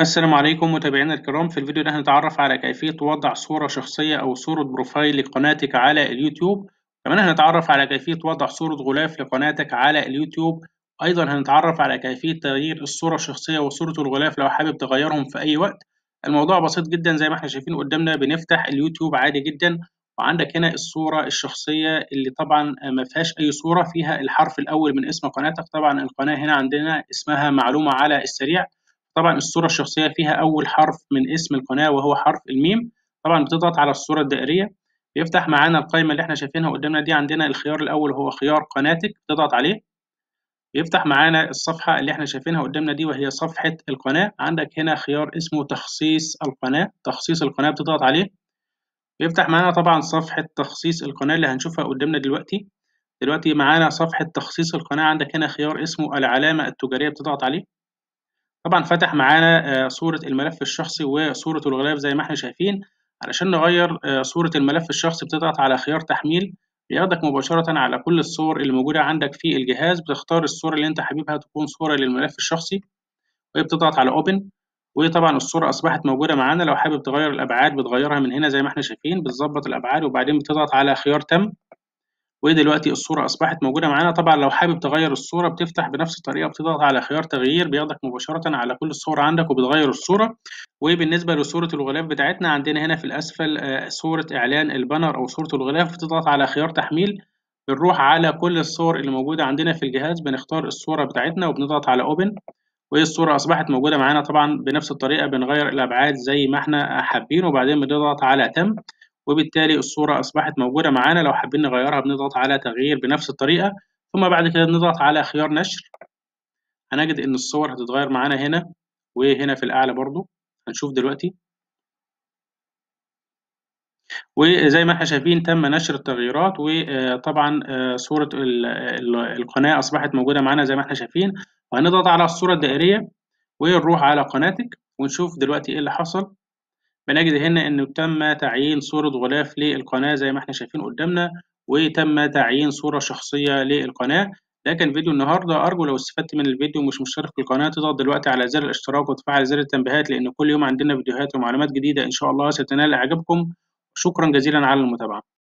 السلام عليكم متابعينا الكرام في الفيديو ده هنتعرف على كيفية وضع صورة شخصية أو صورة بروفايل لقناتك على اليوتيوب كمان هنتعرف على كيفية وضع صورة غلاف لقناتك على اليوتيوب أيضا هنتعرف على كيفية تغيير الصورة الشخصية وصورة الغلاف لو حابب تغيرهم في أي وقت الموضوع بسيط جدا زي ما احنا شايفين قدامنا بنفتح اليوتيوب عادي جدا وعندك هنا الصورة الشخصية اللي طبعا ما فيهاش أي صورة فيها الحرف الأول من اسم قناتك طبعا القناة هنا عندنا اسمها معلومة على السريع طبعا الصورة الشخصية فيها أول حرف من اسم القناة وهو حرف الميم طبعا بتضغط على الصورة الدائرية بيفتح معانا القائمة اللي احنا شايفينها قدامنا دي عندنا الخيار الأول هو خيار قناتك بتضغط عليه بيفتح معانا الصفحة اللي احنا شايفينها قدامنا دي وهي صفحة القناة عندك هنا خيار اسمه تخصيص القناة تخصيص القناة بتضغط عليه بيفتح معانا طبعا صفحة تخصيص القناة اللي هنشوفها قدامنا دلوقتي دلوقتي معانا صفحة تخصيص القناة عندك هنا خيار اسمه العلامة التجارية بتضغط عليه طبعا فتح معانا آه، صورة الملف الشخصي وصورة الغلاف زي ما احنا شايفين علشان نغير آه، صورة الملف الشخصي بتضغط على خيار تحميل بياخدك مباشرة على كل الصور اللي موجودة عندك في الجهاز بتختار الصورة اللي انت حاببها تكون صورة للملف الشخصي وبتضغط على اوبن وطبعا الصورة أصبحت موجودة معانا لو حابب تغير الأبعاد بتغيرها من هنا زي ما احنا شايفين بتظبط الأبعاد وبعدين بتضغط على خيار تم ودلوقتي الصورة أصبحت موجودة معانا طبعا لو حابب تغير الصورة بتفتح بنفس الطريقة بتضغط على خيار تغيير بياخدك مباشرة على كل الصور عندك وبتغير الصورة وبالنسبة لصورة الغلاف بتاعتنا عندنا هنا في الأسفل آه، صورة إعلان البانر أو صورة الغلاف بتضغط على خيار تحميل بنروح على كل الصور اللي موجودة عندنا في الجهاز بنختار الصورة بتاعتنا وبنضغط على أوبن والصورة أصبحت موجودة معانا طبعا بنفس الطريقة بنغير الأبعاد زي ما احنا حابين وبعدين بنضغط على تم وبالتالي الصورة أصبحت موجودة معانا لو حابين نغيرها بنضغط على تغيير بنفس الطريقة ثم بعد كده بنضغط على خيار نشر هنجد إن الصور هتتغير معانا هنا وهنا في الأعلى برضو هنشوف دلوقتي وزي ما احنا شايفين تم نشر التغييرات وطبعا آه، صورة القناة أصبحت موجودة معانا زي ما احنا شايفين وهنضغط على الصورة الدائرية ونروح على قناتك ونشوف دلوقتي ايه اللي حصل بنجد هنا انه تم تعيين صورة غلاف للقناة زي ما احنا شايفين قدامنا وتم تعيين صورة شخصية للقناة ده كان فيديو النهاردة أرجو لو استفدت من الفيديو ومش مشترك في القناة تضغط دلوقتي على زر الاشتراك وتفعل زر التنبيهات لأن كل يوم عندنا فيديوهات ومعلومات جديدة إن شاء الله ستنال إعجابكم شكرا جزيلا على المتابعة